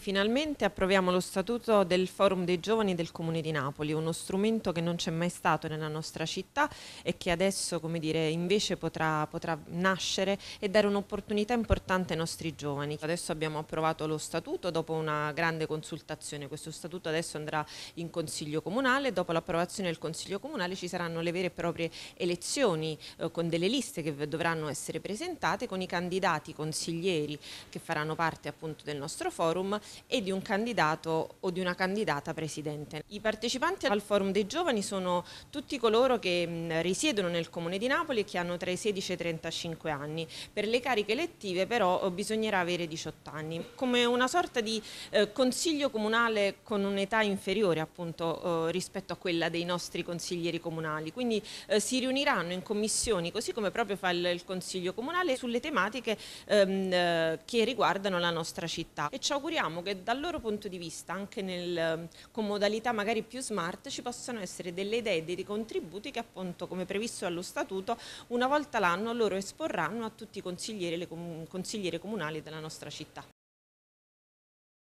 Finalmente approviamo lo statuto del Forum dei Giovani del Comune di Napoli, uno strumento che non c'è mai stato nella nostra città e che adesso dire, invece potrà, potrà, nascere e dare un'opportunità importante ai nostri giovani. Adesso abbiamo approvato lo statuto dopo una grande consultazione, questo statuto adesso andrà in Consiglio Comunale, dopo l'approvazione del Consiglio Comunale ci saranno le vere e proprie elezioni eh, con delle liste che dovranno essere presentate con i candidati consiglieri che faranno parte appunto del nostro forum e di un candidato o di una candidata presidente. I partecipanti al Forum dei Giovani sono tutti coloro che risiedono nel Comune di Napoli e che hanno tra i 16 e i 35 anni. Per le cariche elettive però oh, bisognerà avere 18 anni, come una sorta di eh, consiglio comunale con un'età inferiore appunto eh, rispetto a quella dei nostri consiglieri comunali. Quindi eh, si riuniranno in commissioni, così come proprio fa il, il Consiglio Comunale, sulle tematiche ehm, eh, che riguardano la nostra città e ci auguriamo pensiamo che dal loro punto di vista, anche nel, ehm, con modalità magari più smart, ci possono essere delle idee, dei contributi che appunto come previsto dallo statuto una volta l'anno loro esporranno a tutti i consiglieri le com consigliere comunali della nostra città.